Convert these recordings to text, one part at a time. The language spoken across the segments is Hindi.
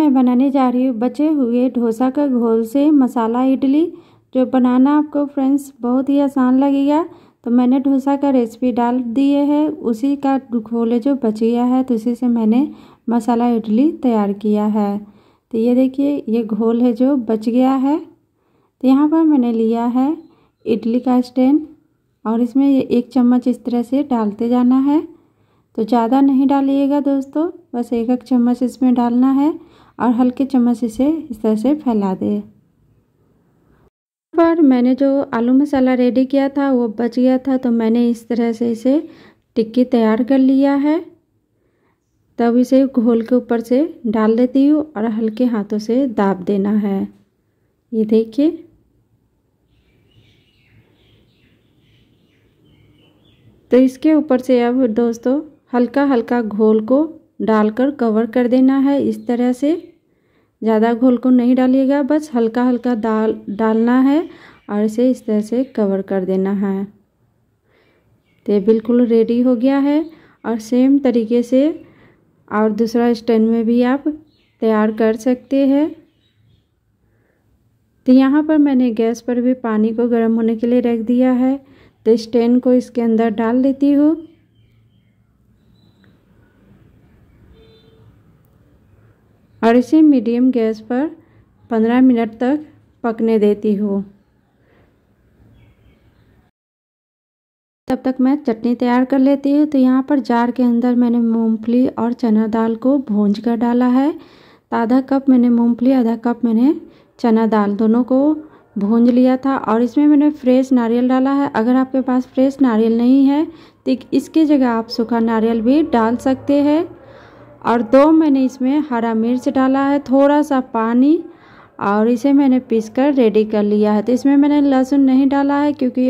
मैं बनाने जा रही हूँ बचे हुए डोसा का घोल से मसाला इडली जो बनाना आपको फ्रेंड्स बहुत ही आसान लगेगा तो मैंने डोसा का रेसिपी डाल दिए है उसी का घोल जो बच गया है तो उसी से मैंने मसाला इडली तैयार किया है तो ये देखिए ये घोल है जो बच गया है तो यहाँ पर मैंने लिया है इडली का स्टैंड और इसमें ये एक चम्मच इस तरह से डालते जाना है तो ज़्यादा नहीं डालिएगा दोस्तों बस एक एक चम्मच इसमें डालना है और हल्के चम्मच इसे इस तरह से फैला दे पर मैंने जो आलू मसाला रेडी किया था वो बच गया था तो मैंने इस तरह से इसे टिक्की तैयार कर लिया है तब इसे घोल के ऊपर से डाल देती हूँ और हल्के हाथों से दाब देना है ये देखिए तो इसके ऊपर से अब दोस्तों हल्का हल्का घोल को डालकर कवर कर देना है इस तरह से ज़्यादा घोल को नहीं डालिएगा बस हल्का हल्का डाल डालना है और इसे इस तरह से कवर कर देना है तो बिल्कुल रेडी हो गया है और सेम तरीके से और दूसरा स्टैंड में भी आप तैयार कर सकते हैं तो यहाँ पर मैंने गैस पर भी पानी को गर्म होने के लिए रख दिया है तो स्टैंड को इसके अंदर डाल देती हूँ और इसे मीडियम गैस पर 15 मिनट तक पकने देती हूँ तब तक मैं चटनी तैयार कर लेती हूँ तो यहाँ पर जार के अंदर मैंने मूंगफली और चना दाल को भूंज कर डाला है आधा कप मैंने मूंगफली आधा कप मैंने चना दाल दोनों को भूंज लिया था और इसमें मैंने फ्रेश नारियल डाला है अगर आपके पास फ्रेश नारियल नहीं है तो इसके जगह आप सूखा नारियल भी डाल सकते हैं और दो मैंने इसमें हरा मिर्च डाला है थोड़ा सा पानी और इसे मैंने पीस कर रेडी कर लिया है तो इसमें मैंने लहसुन नहीं डाला है क्योंकि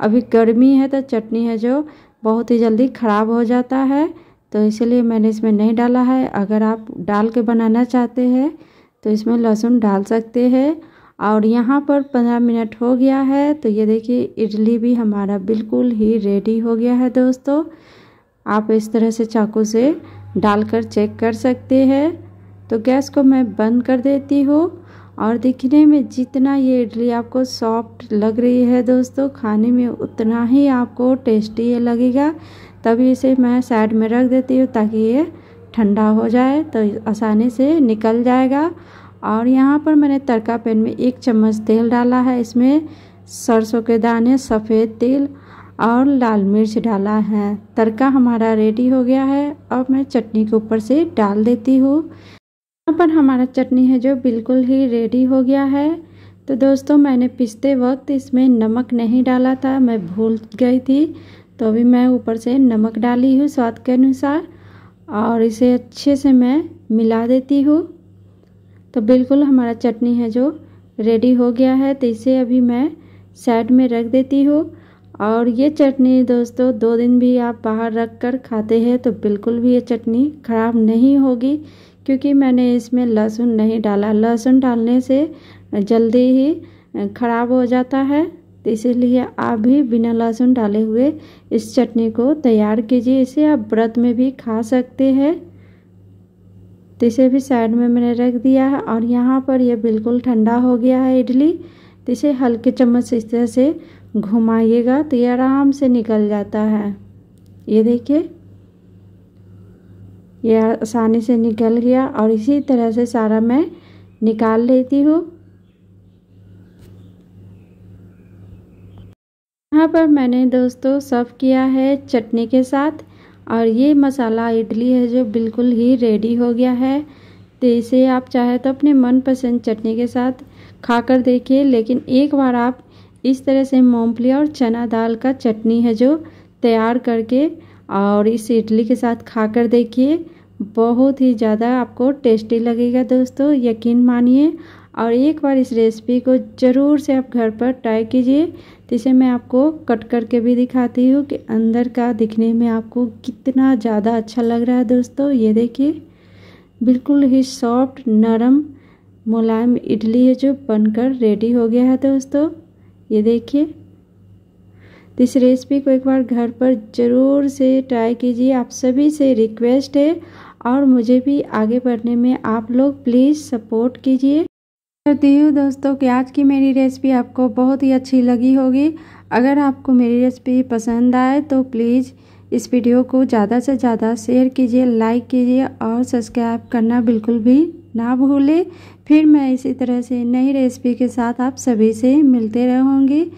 अभी गर्मी है तो चटनी है जो बहुत ही जल्दी ख़राब हो जाता है तो इसलिए मैंने इसमें नहीं डाला है अगर आप डाल के बनाना चाहते हैं तो इसमें लहसुन डाल सकते हैं और यहाँ पर पंद्रह मिनट हो गया है तो ये देखिए इडली भी हमारा बिल्कुल ही रेडी हो गया है दोस्तों आप इस तरह से चाकू से डालकर चेक कर सकते हैं तो गैस को मैं बंद कर देती हूँ और दिखने में जितना ये इडली आपको सॉफ्ट लग रही है दोस्तों खाने में उतना ही आपको टेस्टी ये लगेगा तभी इसे मैं साइड में रख देती हूँ ताकि ये ठंडा हो जाए तो आसानी से निकल जाएगा और यहाँ पर मैंने तड़का पैन में एक चम्मच तेल डाला है इसमें सरसों के दाने सफ़ेद तेल और लाल मिर्च डाला है तड़का हमारा रेडी हो गया है अब मैं चटनी के ऊपर से डाल देती हूँ यहाँ पर हमारा चटनी है जो बिल्कुल ही रेडी हो गया है तो दोस्तों मैंने पिसते वक्त इसमें नमक नहीं डाला था मैं भूल गई थी तो अभी मैं ऊपर से नमक डाली हूँ स्वाद के अनुसार और इसे अच्छे से मैं मिला देती हूँ तो बिल्कुल हमारा चटनी है जो रेडी हो गया है तो इसे अभी मैं साइड में रख देती हूँ और ये चटनी दोस्तों दो दिन भी आप बाहर रख कर खाते हैं तो बिल्कुल भी ये चटनी ख़राब नहीं होगी क्योंकि मैंने इसमें लहसुन नहीं डाला लहसुन डालने से जल्दी ही ख़राब हो जाता है तो इसीलिए आप भी बिना लहसुन डाले हुए इस चटनी को तैयार कीजिए इसे आप व्रत में भी खा सकते हैं तो इसे भी साइड में मैंने रख दिया है और यहाँ पर यह बिल्कुल ठंडा हो गया है इडली तो इसे हल्के चम्मच से इस तरह से घुमाइएगा तो ये आराम से निकल जाता है ये देखिए ये आसानी से निकल गया और इसी तरह से सारा मैं निकाल लेती हूँ यहाँ पर मैंने दोस्तों सर्व किया है चटनी के साथ और ये मसाला इडली है जो बिल्कुल ही रेडी हो गया है तो इसे आप चाहे तो अपने मनपसंद चटनी के साथ खाकर देखिए लेकिन एक बार आप इस तरह से मूंगफली और चना दाल का चटनी है जो तैयार करके और इस इडली के साथ खाकर देखिए बहुत ही ज़्यादा आपको टेस्टी लगेगा दोस्तों यकीन मानिए और एक बार इस रेसिपी को ज़रूर से आप घर पर ट्राई कीजिए तो इसे मैं आपको कट करके भी दिखाती हूँ कि अंदर का दिखने में आपको कितना ज़्यादा अच्छा लग रहा है दोस्तों ये देखिए बिल्कुल ही सॉफ्ट नरम मुलायम इडली है जो बनकर रेडी हो गया है दोस्तों ये देखिए इस रेसिपी को एक बार घर पर ज़रूर से ट्राई कीजिए आप सभी से रिक्वेस्ट है और मुझे भी आगे बढ़ने में आप लोग प्लीज़ सपोर्ट कीजिए करती हूँ दोस्तों कि आज की मेरी रेसिपी आपको बहुत ही अच्छी लगी होगी अगर आपको मेरी रेसिपी पसंद आए तो प्लीज़ इस वीडियो को ज़्यादा से ज़्यादा शेयर कीजिए लाइक कीजिए और सब्सक्राइब करना बिल्कुल भी ना भूलें फिर मैं इसी तरह से नई रेसिपी के साथ आप सभी से मिलते रहूँगी